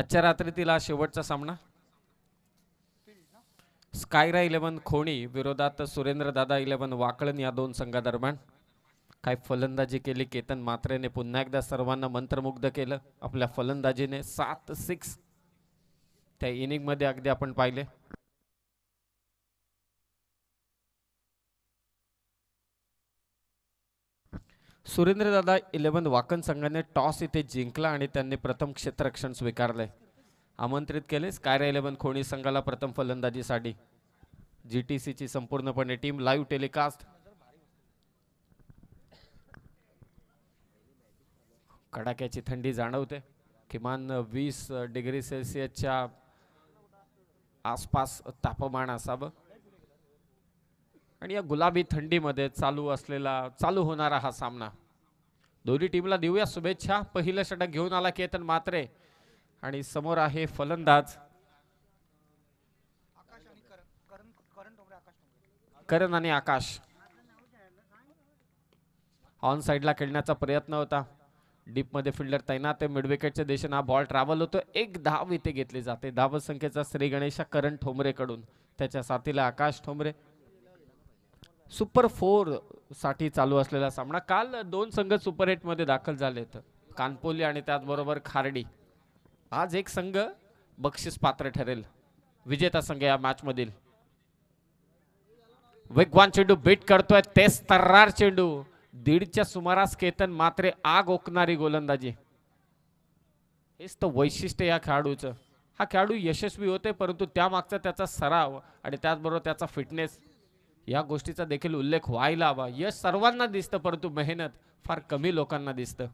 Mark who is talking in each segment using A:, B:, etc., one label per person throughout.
A: आजच्या रात्रीतील हा शेवटचा सामना स्कायरा इलेव्हन खोणी विरोधात सुरेंद्र दादा इलेव्हन वाकळण या दोन संघादरम्यान काय फलंदाजी केली केतन मात्रेने पुन्हा एकदा सर्वांना मंत्रमुग्ध केलं आपल्या फलंदाजीने सात सिक्स त्या इनिंगमध्ये अगदी आपण पाहिले सुरेंद्रदादा इलेव्हन वाकन संघाने टॉस इथे जिंकला आणि त्यांनी प्रथम क्षेत्ररक्षण स्वीकारले आमंत्रित केले स्कायर इलेव्हन खोणी संघाला प्रथम फलंदाजीसाठी जी टी सीची संपूर्णपणे टीम लाईव्ह टेलिकास्ट कडाक्याची थंडी जाणवते किमान वीस डिग्री सेल्सिअसच्या आसपास तापमान असावं आणि या गुलाबी थंडीमध्ये चालू असलेला चालू होणारा हा सामना दोन्ही टीमला देऊया शुभेच्छा पहिलं षटक घेऊन आला केतन मात्रे आणि समोर आहे फलंदाज करण आणि आकाश ऑन साइडला खेळण्याचा प्रयत्न होता डीप मध्ये फिल्डर तैनात मिडविकेटच्या दिशेने हा बॉल ट्रॅव्हल होतो एक धाव इथे घेतली जाते संख्येचा श्री गणेशा करण ठोंबरेकडून त्याच्या साथीला आकाश ठोंबरे सुपर फोर साठी चालू असलेला सामना काल दोन संघ सुपर मध्ये दाखल झालेत कानपोली आणि त्याचबरोबर खारडी आज एक संघ बक्षीस पात्र ठरेल विजेता संघ या मॅच मधील वेगवान चेंडू बीट करतोय तेच तर्रार चेंडू दीडच्या सुमारास केतन मात्रे आग ओकणारी गोलंदाजी हेच तर वैशिष्ट्य या खेळाडूचं हा खेळाडू यशस्वी होते परंतु त्यामागचा त्याचा सराव आणि त्याचबरोबर त्याचा फिटनेस या गोष्टीचा देखील उल्लेख व्हायला हवा या सर्वांना दिसतं परंतु मेहनत फार कमी लोकांना दिसतं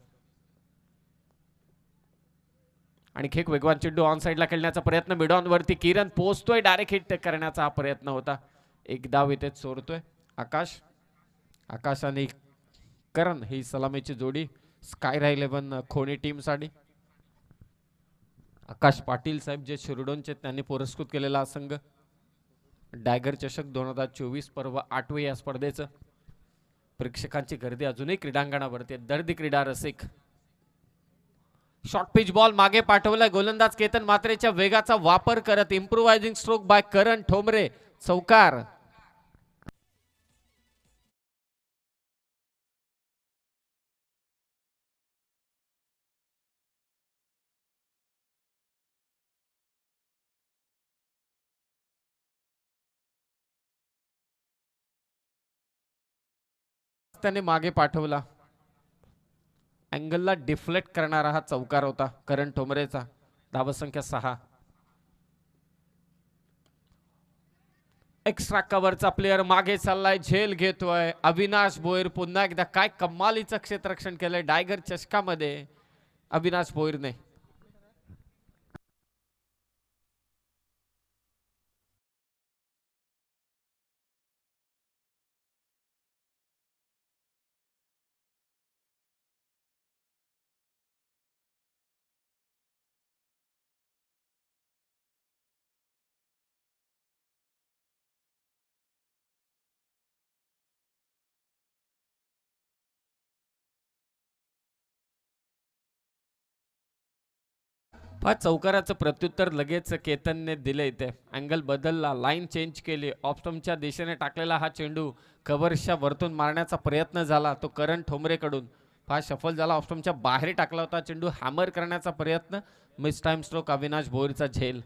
A: आणि खेक वेगवान चिड्डू ऑन साईडला खेळण्याचा प्रयत्न वरती किरण पोचतोय डायरेक्ट हिट करण्याचा हा प्रयत्न होता एक विथेच इथे चोरतोय आकाश आकाश आणि करण ही सलामीची जोडी स्काय खोणी खोनी टीमसाठी आकाश पाटील साहेब जे शिरडोनचे त्यांनी पुरस्कृत केलेला संघ डायगर चषक दोन हजार चोवीस पर्व आठवे या स्पर्धेचं प्रेक्षकांची गर्दी अजूनही क्रीडांगणावरती दर्दी क्रीडा रसिक शॉर्ट पिच बॉल मागे पाठवलाय गोलंदाज केतन मात्रेच्या वेगाचा वापर करत
B: improvising stroke by Karan Thombre चौकार त्याने मागे पाठवला अँगलला
A: डिफ्लेक्ट करणारा हा चौकार होता करण ठोमरेचा धावसंख्या सहा एक्स्ट्रा कवरचा प्लेअर मागे चाललाय झेल घेतोय अविनाश बोईर पुन्हा एकदा काय कमालीचं क्षेत्ररक्षण केलंय डायगर चषकामध्ये
B: अविनाश बोईरने फार चौकाराचं प्रत्युत्तर लगेच केतनने
A: दिले इथे अँगल बदलला लाईन चेंज केली ऑप्स्टमच्या दिशेने टाकलेला हा चेंडू कव्हर्सच्या वरतून मारण्याचा प्रयत्न झाला तो करण ठोंबरेकडून फार सफल झाला ऑफस्टमच्या बाहेर टाकला होता चेंडू हॅमर करण्याचा प्रयत्न मिस टाइम स्ट्रोक अविनाश भोईरचा झेल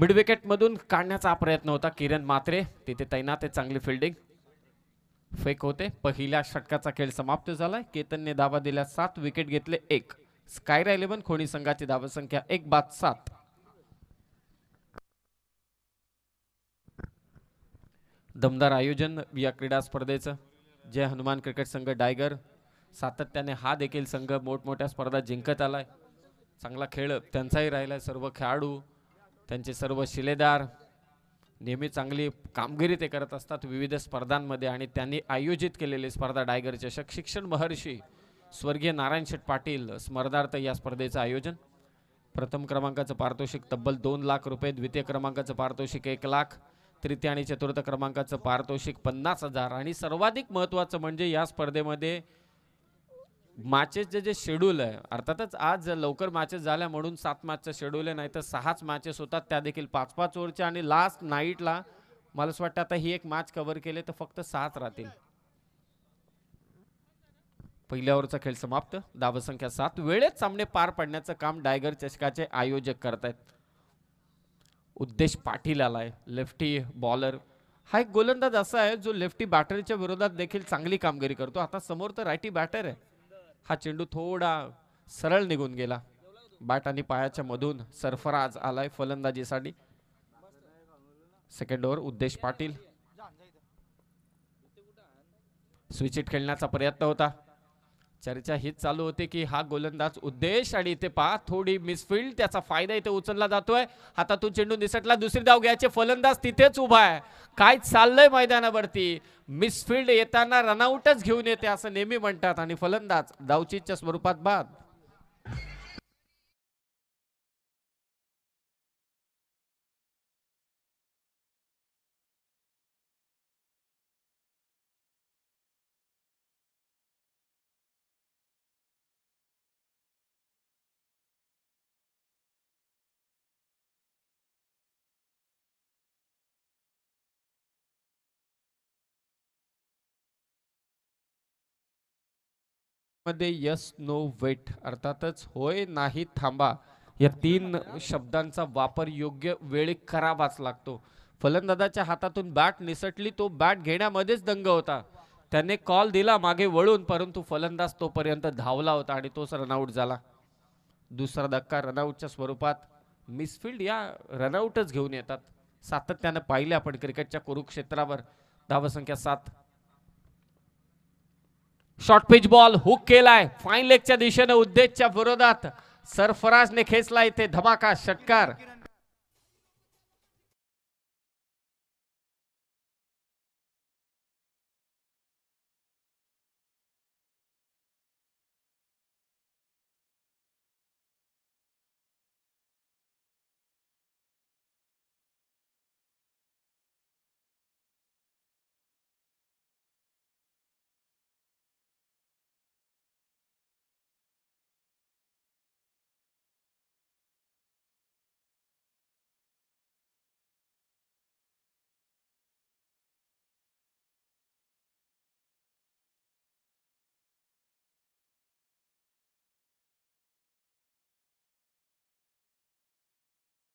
A: मिडविकेटमधून काढण्याचा प्रयत्न होता किरण मात्रे तिथे तैनात आहे चांगली फिल्डिंग फेक होते पहिल्या षटकाचा खेळ समाप्त झालाय केतनने दावा दिल्या सात विकेट घेतले एक स्कायरा इलेव्हन खोणी संघाची संख्या एक बाद सात दमदार आयोजन या क्रीडा स्पर्धेचं जय हनुमान क्रिकेट संघ डायगर सातत्याने हा देखील संघ मोठमोठ्या स्पर्धा जिंकत आलाय चांगला खेळ त्यांचाही राहिलाय सर्व खेळाडू त्यांचे सर्व शिलेदार नेहमी चांगली कामगिरी ते करत असतात विविध स्पर्धांमध्ये आणि त्यांनी आयोजित केलेली स्पर्धा डायगर चषक शिक्षण महर्षी स्वर्गीय नारायण शेठ पाटील स्मरणार्थ या स्पर्धेचं आयोजन प्रथम क्रमांकाचं पारितोषिक तब्बल दोन लाख रुपये द्वितीय क्रमांकाचं पारितोषिक एक लाख तृतीय आणि चतुर्थ क्रमांकाचं पारितोषिक पन्नास हजार आणि सर्वाधिक महत्त्वाचं म्हणजे या स्पर्धेमध्ये मॅचेसचे जे शेड्यूल आहे अर्थातच आज लवकर मॅचेस झाल्या म्हणून सात मॅचचं शेड्यूल आहे नाही तर सहाच मॅचेस होतात त्या देखील पाच पाच ओव्हरच्या आणि लास्ट नाईटला मला असं वाटतं आता ही एक मॅच कव्हर केले तर फक्त सहाच राहतील पहिल्या ओव्हरचा खेळ समाप्त संख्या सात वेळेत सामने पार पडण्याचं काम डायगर चषकाचे आयोजक करतायत उद्देश पाटील आलाय लेफ्टी बॉलर हा एक गोलंदाज असा आहे जो लेफ्टी बॅटरच्या विरोधात देखील चांगली कामगिरी करतो आता समोर तर रायटी बॅटर आहे हा चेंडू थोडा सरळ निघून गेला बॅट आणि पायाच्या मधून सरफराज आलाय फलंदाजीसाठी सेकंड ओव्हर उद्देश पाटील स्विचिट खेळण्याचा प्रयत्न होता चर्चा हीच चालू होती की हा गोलंदाज उद्देश आणि इथे पहा थोडी मिसफिल्ड त्याचा फायदा इथे उचलला जातोय हातातून चेंडू निसटला दुसरी धाव घ्यायचे फलंदाज तिथेच उभा आहे काय चाललंय मैदानावरती मिसफिल्ड येताना रनआउटच घेऊन
B: येते असं नेहमी म्हणतात आणि फलंदाज धावचीच्या स्वरूपात बाद मध्ये यस नो वेट अर्थातच होय नाही
A: थांबा या तीन शब्दांचा वापर योग्य वेळी करावाच लागतो फलंदाजाच्या हातातून बॅट निसटली तो बॅट घेण्यामध्येच दंग होता त्याने कॉल दिला मागे वळून परंतु फलंदाज तोपर्यंत धावला होता आणि तोच रनआउट झाला दुसरा धक्का रनआउटच्या स्वरूपात मिसफिल्ड या रनआउटच घेऊन येतात सातत्यानं पाहिले आपण क्रिकेटच्या कुरुक्षेत्रावर धावसंख्या सात शॉर्ट पिच बॉल हुक केलाय फाईन लेगच्या दिशेने उद्देशच्या विरोधात सरफराजने
B: खेचला इथे धमाका षटकार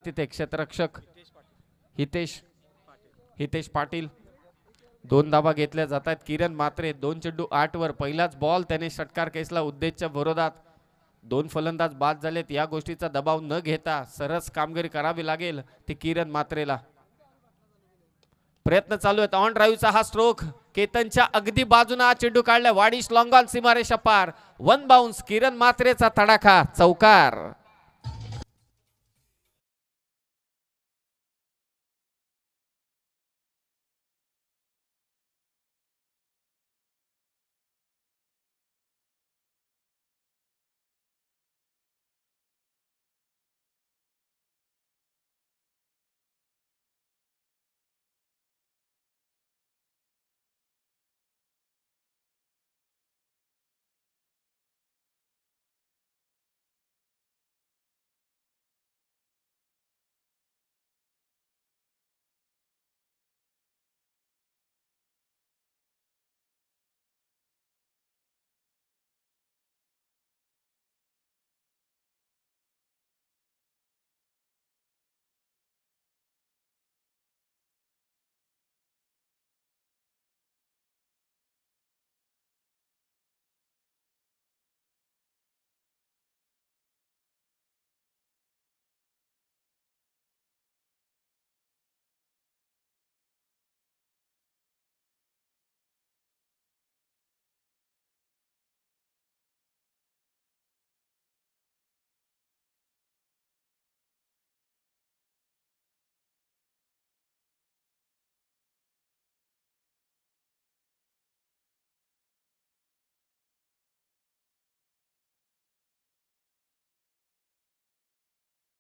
B: तिथे क्षेत्ररक्षक हितेश
A: हितेश पाटील दोन धाबा घेतल्या जात आहेत किरण मात्रे दोन चेंडू आठ वर पहिलाच बॉल त्याने षटकार केसला उद्देशच्या विरोधात दोन फलंदाज बाद झालेत या गोष्टीचा दबाव न घेता सरस कामगिरी करावी लागेल ती किरण मात्रेला प्रयत्न चालू आहेत ऑन ड्राईव्हचा हा स्ट्रोक केतनच्या अगदी बाजूने हा चेंडू काढला
B: वाडीश लॉंगॉन सीमारेशा पार वन बाउन्स किरण मात्रेचा तडाखा चौकार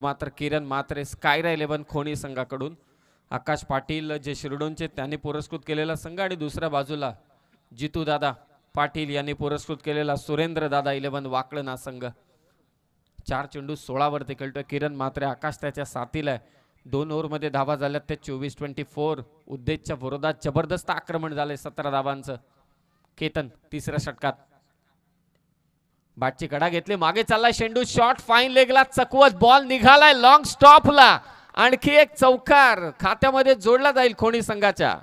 B: मात्र किरण मात्रे स्कायरा इलेव्हन खोणी संघाकडून आकाश
A: पाटील जे शिरडोनचे त्यांनी पुरस्कृत केलेला संघ आणि दुसऱ्या बाजूला जितू दादा पाटील यांनी पुरस्कृत केलेला सुरेंद्र दादा इलेव्हन वाकळं ना संघ चार चेंडू सोळावरती खेळतोय किरण मात्रे आकाश त्याच्या साथीला आहे दोन ओव्हरमध्ये धावा झाल्यात ते चोवीस ट्वेंटी फोर उद्देशच्या विरोधात जबरदस्त आक्रमण झाले सतरा धावांचं केतन तिसऱ्या षटकात बाटची कडा घेतली मागे चाललाय शेंडू शॉर्ट फाईन लेगला चकवत बॉल निघालाय लॉंग स्टॉपला आणखी एक चौकार खात्यामध्ये जोडला
B: जाईल खोणी संघाच्या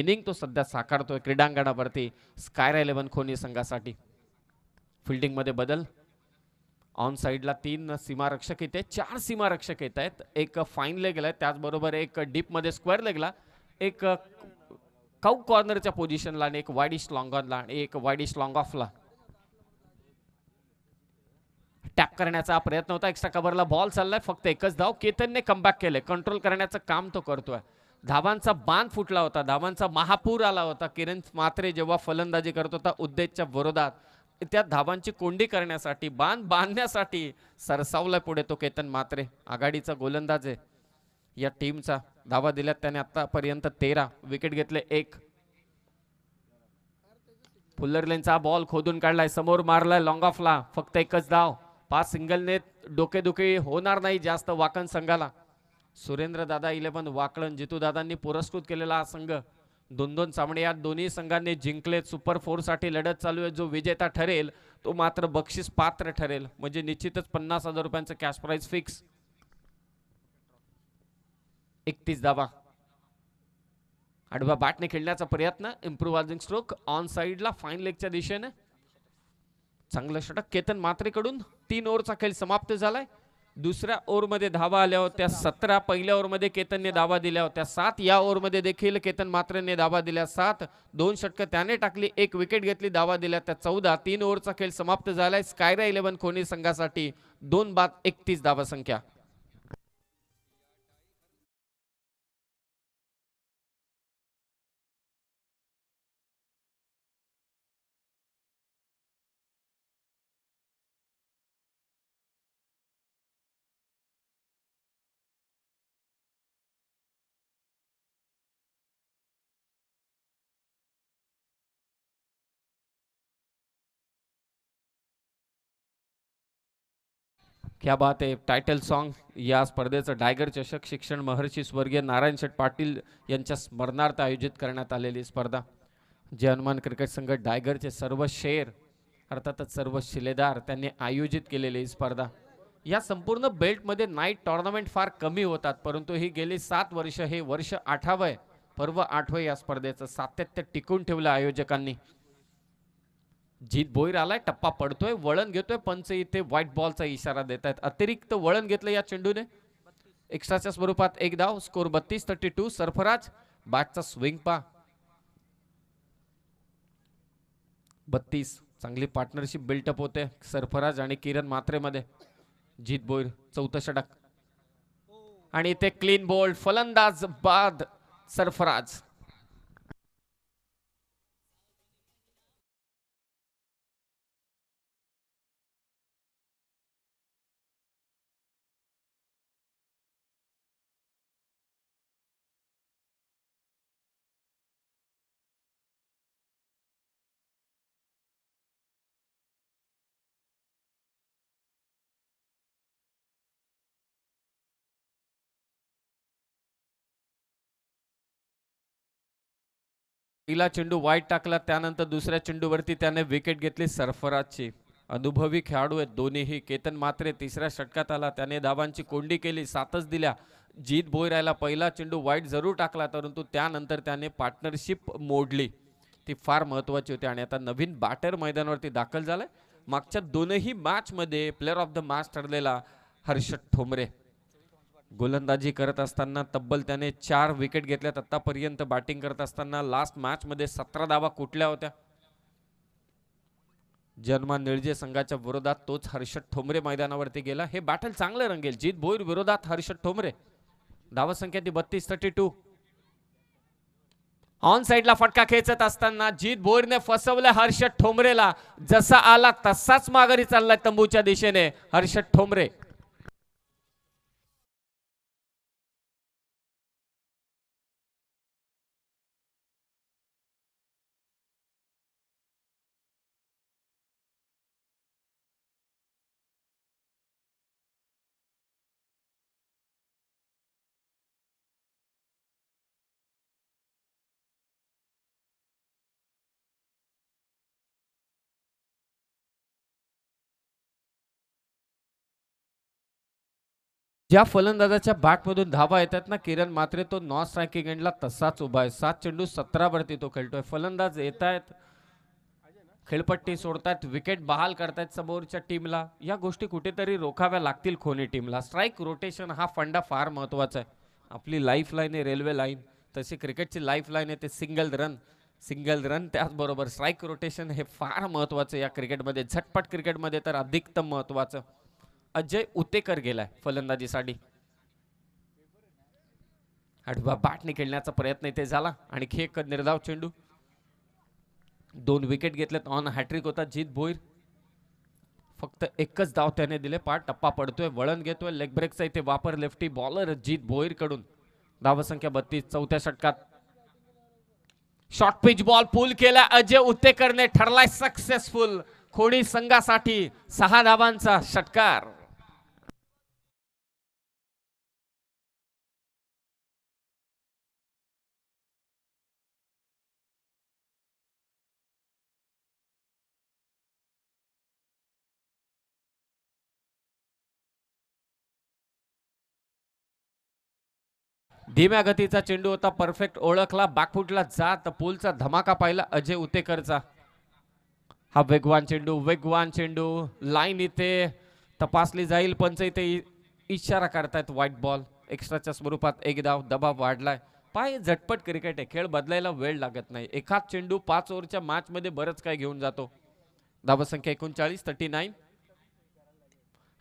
B: इनिंग तो सध्या साकारतोय क्रीडांगणावरती स्कायर इलेव्हन खोनी संघासाठी
A: फिल्डिंगमध्ये बदल ऑन साईडला तीन सीमारक्षक येते चार सीमारक्षक येत आहेत एक फाईन ले आहे त्याचबरोबर एक डीपमध्ये स्क्वेअर लेगला एक काऊ कॉर्नरच्या पोझिशनला आणि एक वाईडिश लॉंगॉनला आणि एक वाईडिश लॉंग ऑफला टॅप करण्याचा प्रयत्न होता एक्स्ट्रा कव्हरला बॉल चाललाय फक्त एकच धाव केतनने कमबॅक केले कंट्रोल करण्याचं काम तो करतोय धावांचा बांध फुटला होता धावांचा महापूर आला होता किरण मात्रे जेव्हा फलंदाजी करत होता उद्देशच्या विरोधात त्या धावांची कोंडी करण्यासाठी बांध बांधण्यासाठी सरसावला पुढे तो केतन मात्रे आघाडीचा गोलंदाज आहे या टीमचा धावा दिल्यात त्याने आतापर्यंत तेरा विकेट घेतले एक लेनचा बॉल खोदून काढलाय समोर मारलाय लॉंग ऑफला फक्त एकच धाव पाच सिंगलने डोकेदुखी होणार नाही जास्त वाकन संघाला दादा इलेवन वाकळण जितूदादांनी पुरस्कृत केलेला हा संघ दोन दोन सामने या दोन्ही संघांनी जिंकलेत सुपर साठी लढत चालू आहे जो विजेता ठरेल तो मात्र बक्षीस पात्र ठरेल म्हणजे निश्चितच पन्नास हजार रुपयांचं कॅश प्राईज फिक्स एकतीस धावा आडवा बाटने खेळण्याचा प्रयत्न इम्प्रुव्हायझिंग स्ट्रोक ऑन साईडला फाईन लेगच्या दिशेने चांगलं षटक केतन मात्रेकडून तीन ओव्हरचा खेळ समाप्त झालाय दुसऱ्या ओव्हरमध्ये धावा आल्या होत्या सतरा पहिल्या ओव्हरमध्ये केतनने धावा दिल्या होत्या सात या ओव्हरमध्ये देखील केतन मात्रेने धावा दिल्या सात दोन षटकं त्याने टाकली एक विकेट घेतली धावा दिल्या त्या चौदा तीन ओव्हरचा खेळ समाप्त झालाय स्कायरा इलेव्हन खोनी संघासाठी दोन बाद एकतीस धावा संख्या
B: ह्या बात आहे टायटल सॉन्ग
A: या स्पर्धेचं डायगर चषक शिक्षण महर्षी स्वर्गीय नारायण शेठ पाटील यांच्या स्मरणार्थ आयोजित करण्यात आलेली स्पर्धा जे हनुमान क्रिकेट संघ डायगरचे सर्व शेर अर्थातच सर्व शिलेदार त्यांनी आयोजित केलेली ही स्पर्धा या संपूर्ण बेल्टमध्ये नाईट टॉर्नामेंट फार कमी होतात परंतु ही गेली सात वर्ष हे वर्ष आठावं पर्व आठवं या स्पर्धेचं सातत्य टिकून ठेवलं आयोजकांनी जीत भोईर आलाय टप्पा पडतोय वळण घेतोय पंच इथे व्हाईट बॉलचा इशारा देत आहेत अतिरिक्त वळण घेतलं या चेंडूने एक्स्ट्राच्या स्वरूपात एक धाव स्कोर बत्तीस थर्टी टू सरफराज बॅटचा स्विंग पा बत्तीस चांगली पार्टनरशिप बिल्टअप होते सरफराज आणि किरण मात्रेमध्ये जीत बोईर चौथ षटक आणि इथे क्लीन बोल्ड फलंदाज बाद सरफराज
B: पहिला चेंडू वाईट टाकला त्यानंतर दुसऱ्या चेंडूवरती त्याने विकेट घेतली
A: सरफराजची अनुभवी खेळाडू आहेत दोन्हीही केतन मात्रे तिसऱ्या षटकात आला त्याने धावांची कोंडी केली सातच दिल्या जीत राहायला पहिला चेंडू वाईट जरूर टाकला परंतु त्यानंतर त्याने पार्टनरशिप मोडली ती फार महत्त्वाची होती आणि आता नवीन बॅटर मैदानावरती दाखल झालाय मागच्या दोनही मध्ये प्लेअर ऑफ द मॅच ठरलेला हर्षद ठोंबरे गोलंदाजी करत असताना तब्बल त्याने चार विकेट घेतल्यात तत्तापर्यंत बॅटिंग करत असताना लास्ट मॅचमध्ये सतरा दावा कुठल्या होत्या जन्मा निळजे संघाच्या विरोधात तोच हर्षद ठोंबरे मैदानावरती गेला हे बॅटल चांगलं रंगेल जीत भोईर विरोधात हर्षद ठोंबरे संख्या ती बत्तीस थर्टी टू ऑन साईडला फटका खेचत असताना जीत भोईरने फसवलं हर्षद ठोंबरेला जसा
B: आला तसाच माघारी चाललाय तंबूच्या दिशेने हर्षद ठोंबरे ज्या फलंदाजाच्या बॅटमधून धावा येतात ना किरण मात्रे तो नॉन स्ट्रायकिंग एंडला तसाच उभा आहे सात
A: चेंडू सतरावरती तो खेळतोय फलंदाज येत आहेत खेळपट्टी सोडतात विकेट बहाल करतायत समोरच्या टीमला या गोष्टी कुठेतरी रोखाव्या लागतील खोनी टीमला स्ट्राईक रोटेशन हा फंडा फार महत्त्वाचा आहे आपली लाईफ लाईन आहे रेल्वे लाईन तशी क्रिकेटची लाईफ लाईन आहे ते सिंगल रन सिंगल रन त्याचबरोबर स्ट्राईक रोटेशन हे फार महत्त्वाचं या क्रिकेटमध्ये झटपट क्रिकेटमध्ये तर अधिकतम महत्वाचं अजय उतेकर गेलाय फलंदाजीसाठी आठवा बाटने खेळण्याचा प्रयत्न इथे झाला आणि खेक निर्धाव चेंडू दोन विकेट घेतलेत ऑन हॅट्रिक होता जीत भोईर फक्त एकच धाव त्याने दिले पाठ टप्पा पडतोय वळण घेतोय लेग ब्रेकचा इथे वापर लेफ्टी बॉलर जीत भोईरकडून धावसंख्या बत्तीस चौथ्या षटकात शॉर्ट पिच बॉल पूल केला अजय उत्तेकरने ठरलाय सक्सेसफुल
B: खोडी संघासाठी सहा धावांचा षटकार धीम्या गतीचा चेंडू होता परफेक्ट ओळखला
A: बॅकफुटला जात पूलचा धमाका पाहिला अजय उतेकरचा हा वेगवान चेंडू वेगवान चेंडू लाईन इथे तपासली जाईल पंच इथे इशारा करतायत व्हाईट बॉल एक्स्ट्राच्या स्वरूपात एकदा दबाव वाढलाय पाय झटपट क्रिकेट आहे खेळ बदलायला वेळ लागत नाही एखाद चेंडू पाच ओव्हरच्या मॅच मध्ये बरंच काय घेऊन जातो संख्या एकोणचाळीस थर्टी नाईन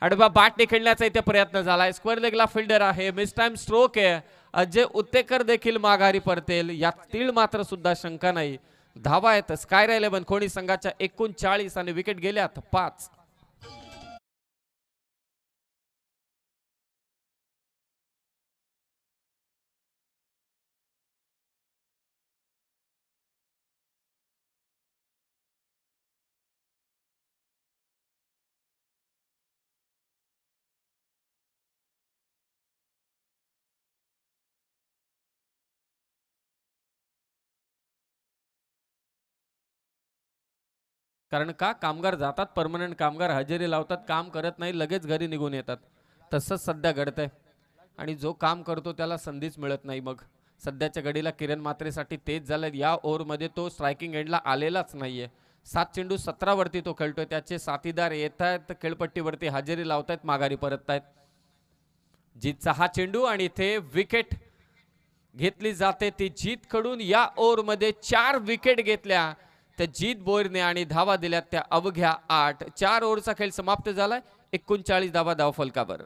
A: अडबा बाटने खेळण्याचा इथे प्रयत्न झालाय स्क्वेअर लेगला फिल्डर आहे मिस टाइम स्ट्रोक आहे अजय उत्तेकर देखील माघारी परतेल तीळ मात्र सुद्धा शंका नाही धावा येतच स्काय राहिले कोणी संघाच्या एकोणचाळीस आणि विकेट
B: गेल्यात पाच कारण का कामगार
A: जातात परमनंट कामगार हजेरी लावतात काम करत नाही लगेच घरी निघून येतात तसंच सध्या आहे आणि जो काम करतो त्याला संधीच मिळत नाही मग सध्याच्या घडीला किरण मात्रेसाठी तेच झालं या ओव्हरमध्ये तो स्ट्रायकिंग एंडला आलेलाच नाही आहे सात चेंडू सतरावरती तो खेळतोय त्याचे साथीदार येत आहेत खेळपट्टीवरती हजेरी लावतायत माघारी परत आहेत जीतचा हा चेंडू आणि इथे विकेट घेतली जाते ती जीत कडून या ओव्हरमध्ये चार विकेट घेतल्या तर जीत बोरने आणि धावा दिल्यात त्या अवघ्या
B: आठ चार ओव्हरचा खेळ समाप्त झालाय एकोणचाळीस धावा धाव फलकावर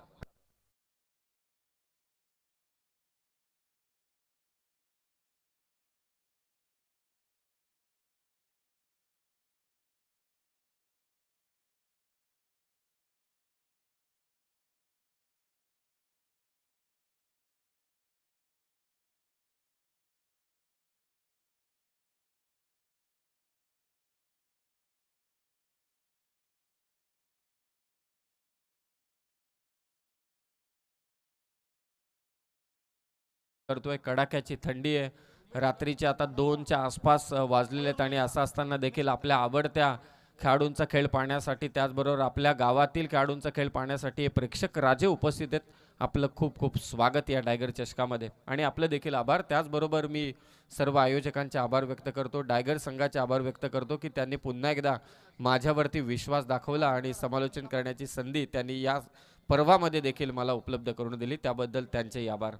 B: करतोय कडाक्याची थंडी आहे रात्रीचे
A: आता दोनच्या आसपास वाजलेले आहेत आणि असं असताना देखील आपल्या आवडत्या खेळाडूंचा खेळ पाहण्यासाठी त्याचबरोबर आपल्या गावातील खेळाडूंचा खेळ पाहण्यासाठी प्रेक्षक राजे उपस्थित आहेत आपलं खूप खूप स्वागत या डायगर चषकामध्ये आणि आपलं देखील आभार त्याचबरोबर मी सर्व आयोजकांचे आभार व्यक्त करतो डायगर संघाचे आभार व्यक्त करतो की त्यांनी पुन्हा एकदा माझ्यावरती विश्वास दाखवला आणि समालोचन करण्याची संधी त्यांनी या पर्वामध्ये देखील मला उपलब्ध करून दिली त्याबद्दल त्यांचेही आभार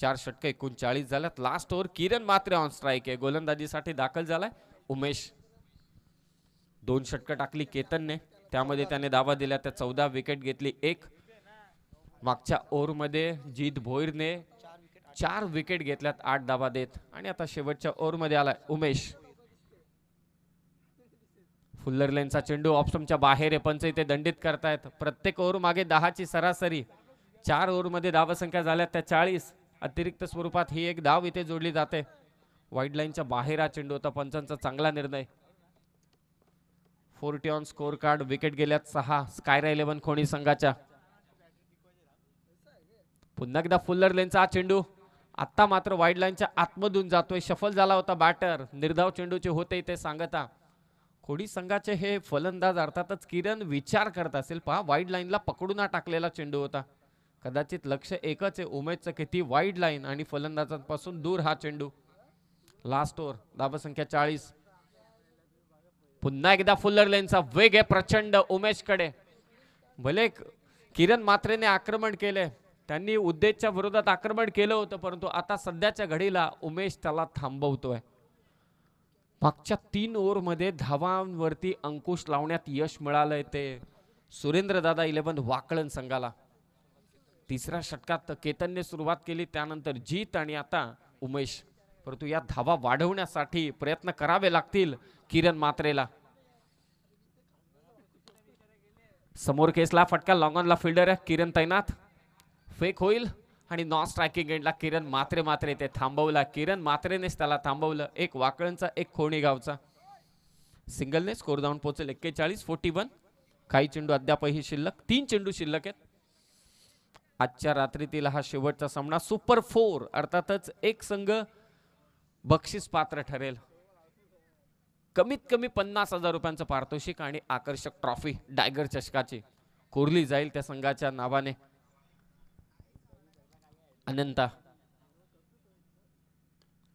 A: चार षटक एकोणचाळीस झाल्यात last over Kiran Mhatre on strike आहे गोलंदाजीसाठी दाखल झालाय उमेश दोन षटक टाकली केतनने त्यामध्ये त्याने दावा दिला त्या चौदा विकेट घेतली एक मागच्या ओव्हरमध्ये जीत भोईरने चार विकेट घेतल्यात आठ दावा देत आणि आता शेवटच्या मध्ये आलाय उमेश फुल्लर लेनचा चेंडू ऑप्शनच्या बाहेर आहे पंच इथे दंडित करतायत प्रत्येक ओव्हर मागे दहाची सरासरी चार ओव्हरमध्ये संख्या झाल्यात त्या चाळीस अतिरिक्त स्वरूपात ही एक धाव इथे जोडली जाते वाईड लाईनच्या बाहेर हा चेंडू होता पंचांचा चांगला निर्णय forty on score card wicket गेल्यात सहा स्काय इलेव्हन खोणी संघाच्या पुन्हा एकदा फुल्लर लेनचा हा चेंडू आता मात्र वाईल्ड लाईनच्या आतमधून जातोय सफल झाला होता बॅटर निर्धाव चेंडूचे होते ते सांगता खोडी संघाचे हे फलंदाज अर्थातच किरण विचार करत असेल पहा वाइड लाईनला पकडून हा टाकलेला चेंडू होता कदाचित लक्ष एकच आहे उमेदचं किती वाईड लाईन आणि फलंदाजांपासून दूर हा चेंडू लास्ट ओव्हर धावसंख्या चाळीस पुन्हा एकदा फुल्लर लेनचा वेग आहे प्रचंड उमेशकडे भले किरण मात्रेने आक्रमण केले त्यांनी उद्देशच्या विरोधात आक्रमण केलं होतं परंतु आता सध्याच्या घडीला उमेश त्याला थांबवतोय मागच्या तीन ओव्हरमध्ये धावांवरती अंकुश लावण्यात यश मिळालंय ते सुरेंद्र दादा इलेव्हन वाकळण संघाला तिसऱ्या षटकात केतनने सुरुवात केली त्यानंतर जीत आणि आता उमेश परंतु या धावा वाढवण्यासाठी प्रयत्न करावे लागतील किरण मात्रेला समोर केसला फटका लॉंगॉनला फिल्डर आहे किरण तैनात फेक होईल आणि नॉन स्ट्रायकिंग एंडला किरण मात्रे मात्रे ते थांबवला किरण मात्रेनेच त्याला थांबवलं एक वाकळणचा एक खोणी गावचा सिंगलने स्कोर जाऊन पोहोचेल एक्केचाळीस फोर्टी वन काही चेंडू अद्यापही शिल्लक तीन चेंडू शिल्लक आहेत आजच्या रात्रीतील हा शेवटचा सामना सुपर फोर अर्थातच एक संघ बक्षीस पात्र ठरेल कमीत कमी पन्नास हजार रुपयांचं पारितोषिक आणि आकर्षक ट्रॉफी डायगर चषकाची कोरली जाईल त्या संघाच्या नावाने अनंता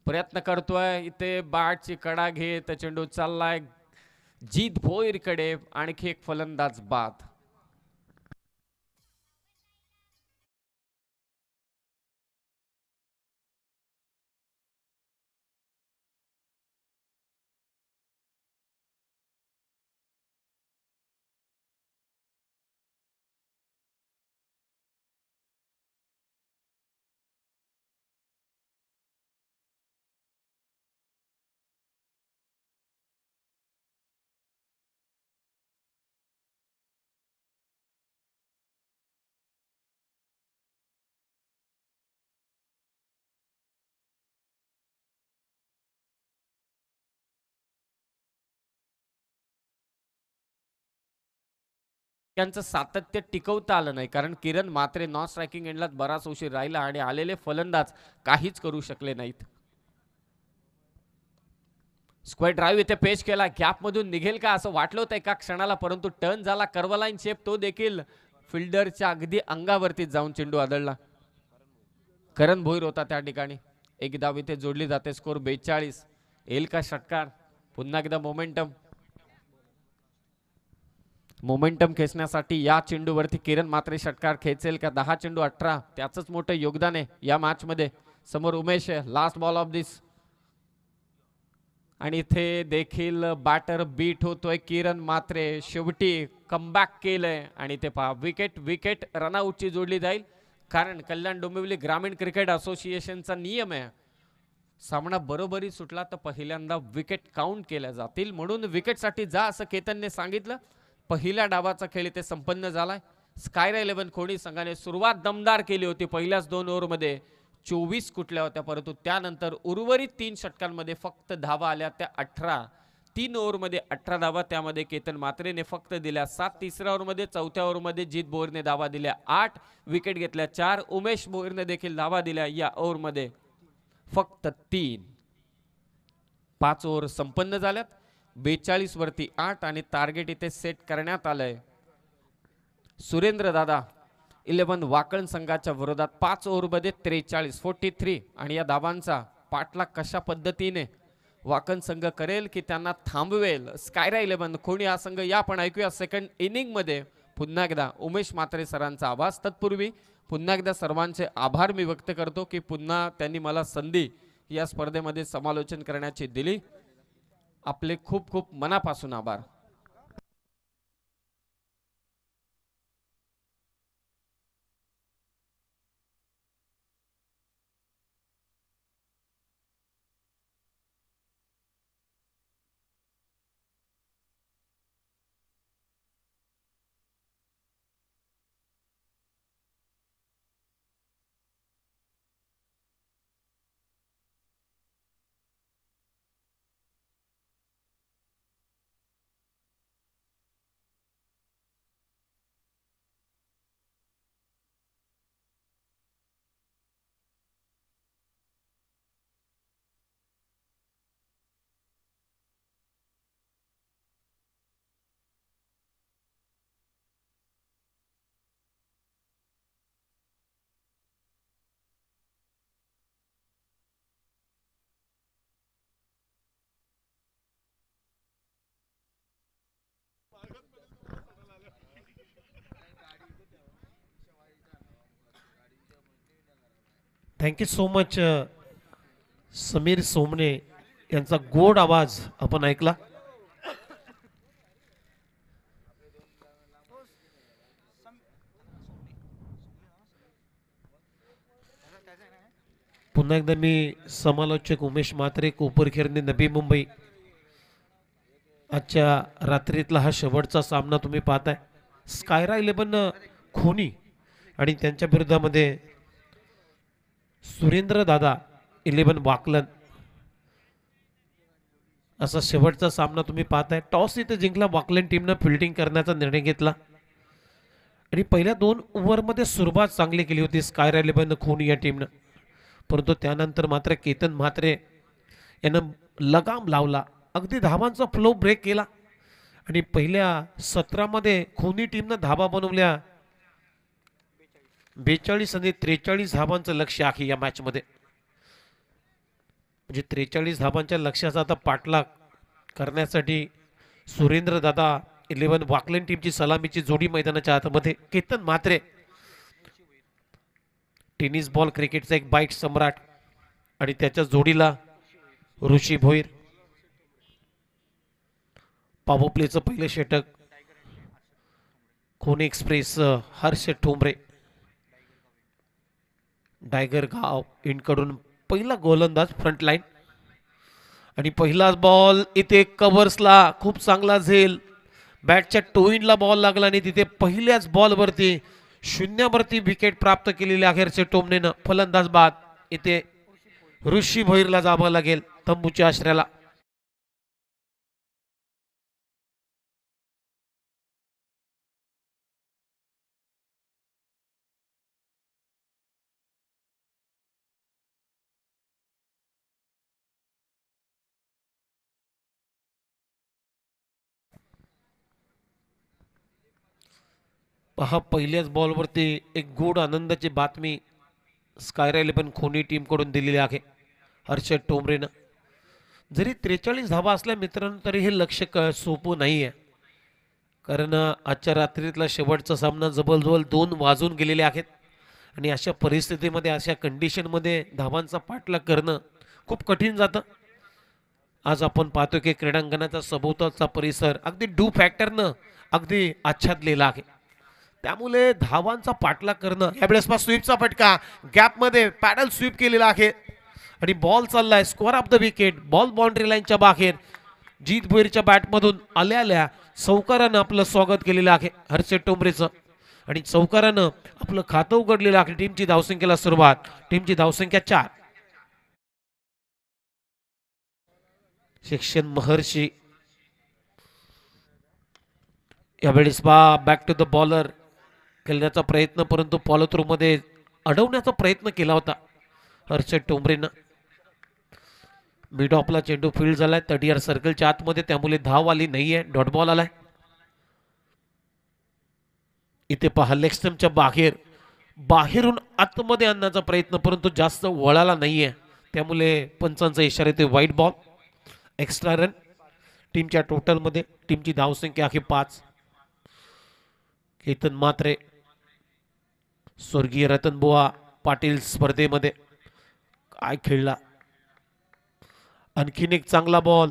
A: प्रयत्न करतोय इथे बाटची कडा घेत चेंडू चाललाय जीत भोईरकडे
B: आणखी एक फलंदाज बाद त्यांचं सातत्य टिकवता आलं नाही कारण किरण मात्रे नॉन स्ट्रायकिंग
A: एंडला बराच उशीर राहिला आणि आलेले फलंदाज काहीच करू शकले नाहीत स्क्वेअर ड्राईव्ह इथे पेश केला मधून निघेल का असं वाटलं होतं एका क्षणाला परंतु टर्न झाला कर्वलाईन शेप तो देखील फिल्डरच्या अगदी अंगावरती जाऊन चेंडू आदळला करण भोईर होता त्या ठिकाणी एकदा इथे जोडली जाते स्कोर बेचाळीस येईल का षटकार पुन्हा एकदा मोमेंटम मोमेंटम खेचण्यासाठी या चेंडूवरती किरण मात्रे षटकार खेचेल का दहा चेंडू अठरा त्याच मोठं योगदान आहे या मॅचमध्ये समोर Umesh last ball of this आणि इथे देखील बॅटर बीट होतोय किरण मात्रे शेवटी कमबॅक केलंय आणि ते पहा विकेट विकेट रनआउटची जोडली जाईल कारण कल्याण डोंबिवली ग्रामीण क्रिकेट असोसिएशनचा नियम आहे सामना बरोबरी सुटला तर पहिल्यांदा विकेट काउंट केल्या जातील म्हणून विकेटसाठी जा असं केतनने सांगितलं पहिल्या डावाचा खेळ इथे संपन्न झालाय स्कायरा इलेव्हन खोणी संघाने सुरुवात दमदार केली होती पहिल्याच दोन ओव्हरमध्ये चोवीस कुठल्या होत्या परंतु त्यानंतर उर्वरित तीन षटकांमध्ये फक्त धावा आल्या त्या अठरा तीन ओव्हरमध्ये अठरा धावा त्यामध्ये केतन मात्रेने फक्त दिल्या सात तिसऱ्या ओव्हरमध्ये चौथ्या ओव्हरमध्ये जीत बोरने धावा दिल्या आठ विकेट घेतल्या चार उमेश बोरने देखील धावा दिल्या या ओव्हरमध्ये फक्त तीन पाच ओव्हर संपन्न झाल्यात वरती आठ आणि टार्गेट इथे सेट करण्यात आलंय सुरेंद्र दादा इलेवन वाकण संघाच्या विरोधात पाच ओव्हरमध्ये त्रेचाळीस फोर्टी थ्री आणि या धावांचा पाठला कशा पद्धतीने वाकण संघ करेल की त्यांना थांबवेल स्कायरा इलेवन कोणी हा संघ या पण ऐकूया सेकंड इनिंग मध्ये पुन्हा एकदा उमेश म्हात्रे सरांचा आभास तत्पूर्वी पुन्हा एकदा सर्वांचे आभार मी व्यक्त करतो की पुन्हा त्यांनी मला संधी या स्पर्धेमध्ये समालोचन करण्याची दिली आपले खूप खूप मनापासून आभार
C: thank you so much Sameer Somne यांचा गोड आवाज आपण ऐकला पुन्हा एकदा मी समालोचक उमेश म्हात्रे कोपरखेरने नवी मुंबई आजच्या रात्रीतला हा शेवटचा सामना तुम्ही पाहताय स्कायरा इलेवन खोनी आणि त्यांच्या विरोधामध्ये सुरेंद्र दादा इलेवन वाकलन असा शेवटचा सामना तुम्ही पाहताय टॉस इथे जिंकला वाकलन टीमनं फिल्डिंग करण्याचा निर्णय घेतला आणि पहिल्या दोन ओव्हरमध्ये सुरुवात चांगली केली होती स्कायर इलेव्हन खून या टीमनं परंतु त्यानंतर मात्र केतन म्हात्रे यानं लगाम लावला अगदी धाबांचा फ्लो ब्रेक केला आणि पहिल्या सत्रामध्ये खोनी टीमनं धाबा बनवल्या बेचाळीस आणि त्रेचाळीस धाबांचं लक्ष आहे या मॅचमध्ये म्हणजे त्रेचाळीस धाबांच्या लक्ष्याचा आता पाठलाग करण्यासाठी सुरेंद्र दादा इलेव्हन वाकलेन टीमची सलामीची जोडी मैदानाच्या आतमध्ये केतन मात्रे टेनिस बॉल क्रिकेटचा एक बाईट सम्राट आणि त्याच्या जोडीला ऋषी भोईर पावोप्लेचं पहिलं षटक खोन एक्सप्रेस हर्ष ठोंबरे डायगर गाव इनकडून पहिला गोलंदाज फ्रंटलाईन आणि पहिला बॉल इथे कवर्सला खूप चांगला झेल बॅटच्या टोईनला बॉल लागला आणि तिथे पहिल्याच बॉलवरती शून्यावरती विकेट प्राप्त केलेली
B: अखेरचे टोमनेनं फलंदाज बाद इथे ऋषी भैरला जावं लागेल तंबूच्या आश्रयाला पहा पहिल्याच बॉलवरती एक गोड आनंदाची बातमी
C: स्कायरा इलेव्हन खोनी टीमकडून दिलेली आहे हर्षद टोमरेनं जरी त्रेचाळीस धावा असल्या मित्रांनो तरी हे लक्ष क सोपं नाही आहे कारण आजच्या रात्रीतला शेवटचा सामना जवळजवळ दोन वाजून गेलेले आहेत आणि अशा परिस्थितीमध्ये अशा कंडिशनमध्ये धावांचा पाठलाग करणं खूप कठीण जातं आज आपण पाहतो की क्रीडांगणाचा सभोवतालचा परिसर अगदी डू फॅक्टरनं अगदी आच्छादलेला आहे त्यामुळे धावांचा पाठलाग करणं यावेळेस पा स्वीपचा फटका गॅपमध्ये पॅडल स्वीप केलेला आहे आणि बॉल चाललाय score off the wicket ball boundary लाईनच्या बाहेर जीत भोईरच्या बॅटमधून आल्या आल्या आपलं स्वागत केलेलं आहे हर्षद टोंबरेचं आणि चौकारानं आपलं खातं उघडलेलं आहे टीमची धावसंख्येला सुरुवात टीमची धावसंख्या चार शिक्षण महर्षी यावेळेस बा बॅक टू द बॉलर खेळण्याचा प्रयत्न परंतु मध्ये अडवण्याचा प्रयत्न केला होता हर्षद टोंबरेनं मिड चेंडू फील्ड झालाय थर्ड सर्कलच्या आतमध्ये त्यामुळे धाव आली नाहीये डॉट बॉल आलाय इथे पहा लेक्स्टमच्या बाहेर बाहेरून आतमध्ये आणण्याचा प्रयत्न परंतु जास्त वळाला नाहीये त्यामुळे पंचांचा इशारा ते व्हाईट बॉल एक्स्ट्रा रन टीमच्या टोटलमध्ये टीमची धावसंख्या आहे पाच केतन मात्रे स्वर्गीय रतनबुवा पाटील स्पर्धेमध्ये काय खेळला आणखीन एक चांगला बॉल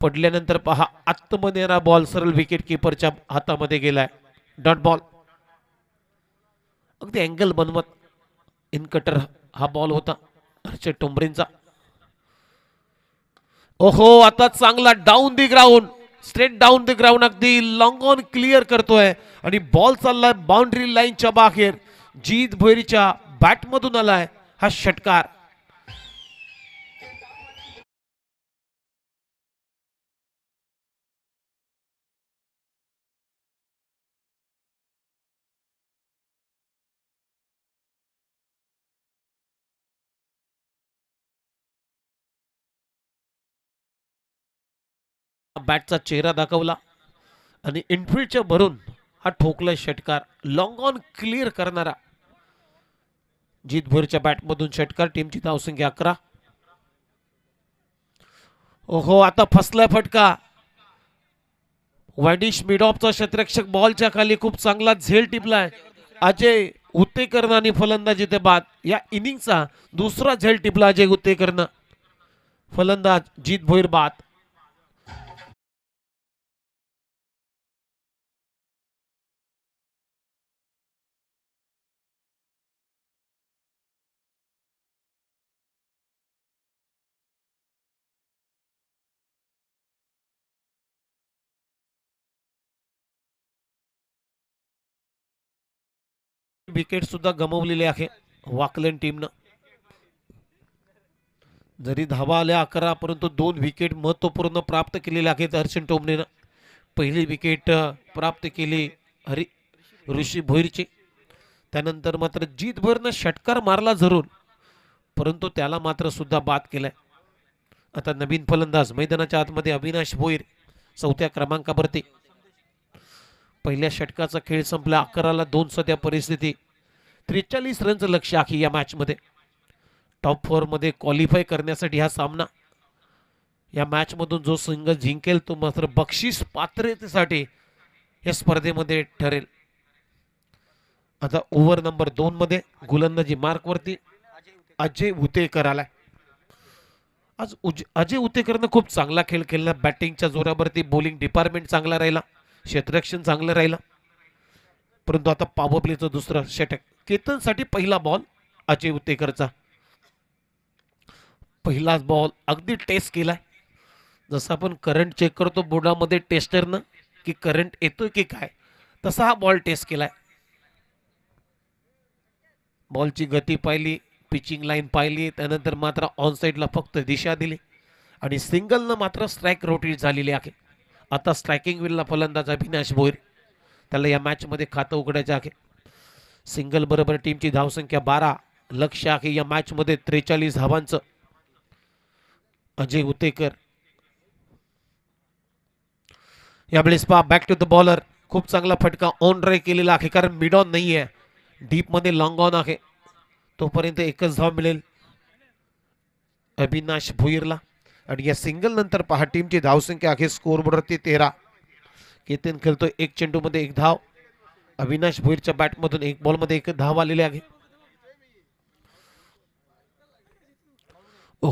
C: पडल्यानंतर पहा आत्मनेरा बॉल सरळ विकेट किपरच्या हातामध्ये गेलाय डॉट बॉल अगदी अँगल बनवत इनकटर हा बॉल होता हर्षद ओ ओहो आता चांगला down the ground straight down the ground अगदी लॉंग ऑन क्लिअर करतोय आणि बॉल चाललाय बाउंड्री लाईनच्या बाहेर जीत भोईरीच्या
B: बॅटमधून आलाय हा षटकार बॅटचा चेहरा दाखवला आणि
C: इनफिल्डच्या भरून हा ठोकला षटकार लॉंग ऑन क्लिअर करणारा जितभोरच्या बॅटमधून षटकार टीमची धावसंख्या अकरा ओहो आता फसलाय फटका मिड मिडॉपचा क्षेत्रक्षक बॉलच्या खाली खूप चांगला झेल टिपलाय अजय उत्तेकर्ण आणि फलंदाजी इथे बाद या इनिंगचा दुसरा झेल टिपला अजय उत्तेकर्ण फलंदाज
B: जीत भोईर बाद विकेट सुद्धा गमवलेले आहे वाकलन टीमनं जरी धावा आल्या अकरा
C: परंतु दोन विकेट महत्वपूर्ण प्राप्त केलेले आहेत हर्षण टोमनेनं पहिली विकेट प्राप्त केली हरी ऋषी भोईरची त्यानंतर मात्र जीतभरनं षटकार मारला जरूर परंतु त्याला मात्र सुद्धा बाद केलाय आता नवीन फलंदाज मैदानाच्या आतमध्ये अविनाश भोईर चौथ्या क्रमांकावरती पहिल्या षटकाचा खेळ संपला अकराला दोन सध्या परिस्थिती त्रेचाळीस रनचं लक्ष आहे या मॅचमध्ये टॉप फोरमध्ये क्वालिफाय करण्यासाठी हा सामना या मॅचमधून जो संघ जिंकेल तो मात्र बक्षीस पात्रतेसाठी या स्पर्धेमध्ये ठरेल आता ओव्हर नंबर दोन मध्ये गोलंदाजी मार्कवरती अजय उतेकर आलाय आज उज अजय उतेकरनं खूप चांगला खेळ खेळला बॅटिंगच्या जोरावरती बॉलिंग डिपार्टमेंट चांगला राहिला क्षेत्ररक्षण चांगलं राहिलं परंतु आता पॉवर दुसरं षटक चेतनसाठी पहिला बॉल अजय उतेकरचा पहिलाच बॉल अगदी टेस्ट केलाय जसं आपण करंट चेक करतो बोर्डामध्ये टेस्टरनं की करंट येतोय की काय तसा हा बॉल टेस्ट केलाय बॉलची गती पाहिली पिचिंग लाईन पाहिली त्यानंतर मात्र ऑन साईडला फक्त दिशा दिली आणि सिंगलनं मात्र स्ट्राईक रोटेट झालेली आहे आता स्ट्रायकिंग विलला फलंदाज अभिनाश भोईर त्याला या मॅचमध्ये खातं उघडायचं आहे सिंगल बरोबर टीमची धावसंख्या बारा लक्ष आहे या मॅचमध्ये त्रेचाळीस धावांचं अजय उतेकर यावेळेस पहा बॅक टू द बॉलर खूप चांगला फटका ऑन रे केलेला आहे कारण मिड ऑन नाही आहे डीपमध्ये लॉंग ऑन आहे तोपर्यंत एकच धाव मिळेल अविनाश भुईरला आणि या सिंगल नंतर पहा टीमची धावसंख्या आहे ते तेरा केतन खेळतो एक चेंडूमध्ये एक धाव अविनाश भोईरच्या बॅटमधून एक बॉलमध्ये एक धाव आलेली आहे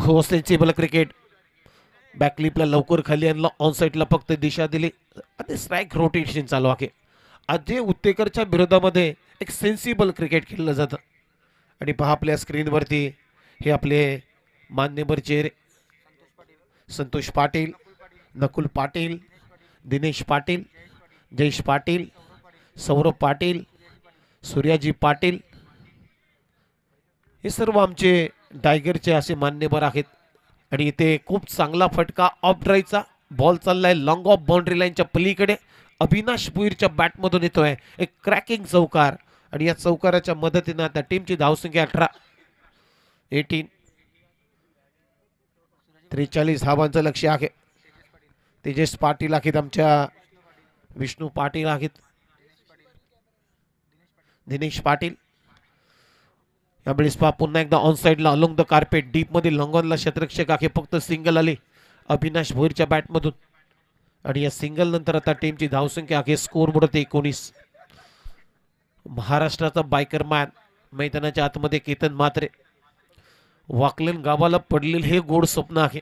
C: होस्टेबल क्रिकेट बॅकलिपला लवकर खाली आणला ऑन साईडला फक्त दिशा दिली आणि स्ट्राईक रोटेशन चालू आहे अजय उत्तेकरच्या विरोधामध्ये एक सेन्सिबल क्रिकेट खेळलं जातं आणि पहा आपल्या स्क्रीनवरती हे आपले मान्यवर चेहरे संतोष पाटील नकुल पाटील दिनेश पाटील जयेश पाटील सौरभ पाटील सूर्याजी पाटील हे सर्व आमचे टायगरचे असे मान्यवर आहेत आणि इथे खूप चांगला फटका ऑफ ड्राईव्हचा बॉल चाललाय लॉंग ऑफ बाउंड्री लाईनच्या पलीकडे अविनाश पुईरच्या बॅटमधून येतोय एक क्रॅकिंग चौकार आणि या चौकाराच्या मदतीनं आता टीमची धावसंख्या अठरा एटीन त्रेचाळीस धावांचं लक्ष आहे तेजस पाटील आहेत आमच्या विष्णू पाटील आहेत दिनेश पाटील यावेळेस पहा पुन्हा एकदा ऑन साईडला अलोंग द कार्पेट डीपमध्ये लंगॉनला क्षेत्रक्षक आखे फक्त सिंगल आले अविनाश भोईरच्या बॅटमधून आणि या सिंगल नंतर आता टीमची धावसंख्या आखे स्कोर बुडते एकोणीस महाराष्ट्राचा बायकर मॅन मैदानाच्या आतमध्ये केतन मात्रे वाकलेन गावाला पडलेलं हे गोड स्वप्न आहे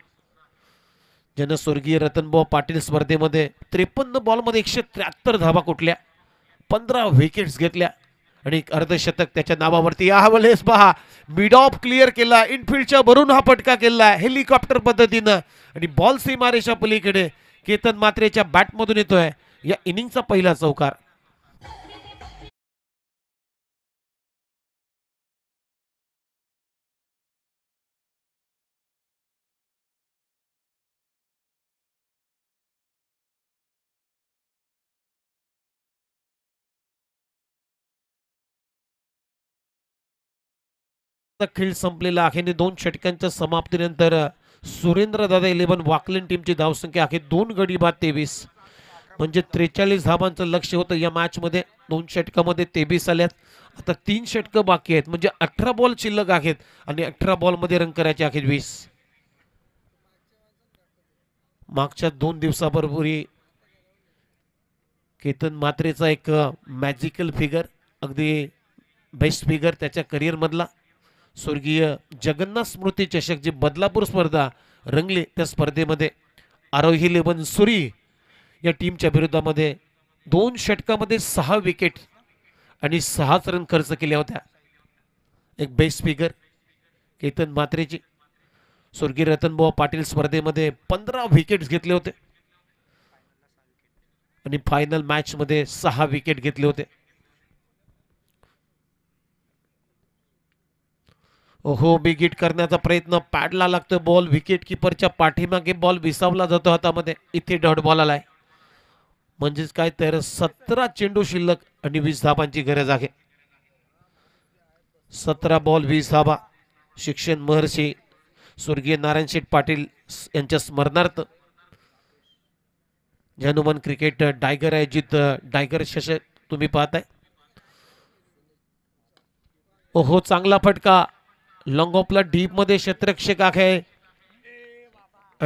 C: ज्यानं स्वर्गीय रतनभाऊ पाटील स्पर्धेमध्ये त्रेपन्न बॉलमध्ये एकशे त्र्याहत्तर धाबा कुठल्या पंधरा विकेट्स घेतल्या आणि अर्धशतक त्याच्या नावावरती या यावेळेस पहा मिड ऑफ क्लिअर केला इनफिल्डच्या भरून हा फटका केला हेलिकॉप्टर पद्धतीनं आणि बॉल सीमारेच्या पलीकडे केतन मात्रेच्या बॅटमधून येतोय या इनिंगचा पहिला
B: चौकार खेळ संपलेला आहे दोन षटकांच्या समाप्तीनंतर सुरेंद्र दादा
C: इलेव्हन वाकलेन टीमची धावसंख्या आहे दोन गडी बाद तेवीस म्हणजे त्रेचाळीस धावांचं लक्ष होतं या मॅचमध्ये दोन षटकामध्ये तेवीस आल्यात आता तीन षटक बाकी आहेत म्हणजे अठरा बॉल शिल्लक आहेत आणि अठरा मध्ये रन करायचे आहेत वीस मागच्या दोन दिवसापूर्वी केतन मात्रेचा एक मॅजिकल फिगर अगदी बेस्ट फिगर त्याच्या मधला स्वर्गीय जगन्नाथ स्मृती चषक जी बदलापूर स्पर्धा रंगली त्या स्पर्धेमध्ये आरोही लेबन सुरी या टीमच्या विरोधामध्ये दोन षटकामध्ये सहा विकेट आणि सहाच रन खर्च केल्या होत्या एक बेस्ट स्पीकर केतन मात्रेची स्वर्गीय रतनभाऊ पाटील स्पर्धेमध्ये पंधरा विकेट्स घेतले होते आणि फायनल मॅचमध्ये सहा विकेट घेतले होते हो बिगीट करण्याचा प्रयत्न पॅडला लागतो बॉल विकेट किपरच्या पाठीमागे बॉल विसावला जातो हातामध्ये इथे डॉट बॉल आलाय म्हणजेच काय तर सतरा चेंडू शिल्लक आणि वीस धाबांची गरज आहे सतरा बॉल वीस धाबा शिक्षण महर्षी स्वर्गीय नारायण शेठ पाटील यांच्या स्मरणार्थ जनुमन क्रिकेट डायगर आयोजित डायगर शशक तुम्ही पाहताय ओहो चांगला फटका लंगोपला डीपमध्ये डीप मध्ये आहे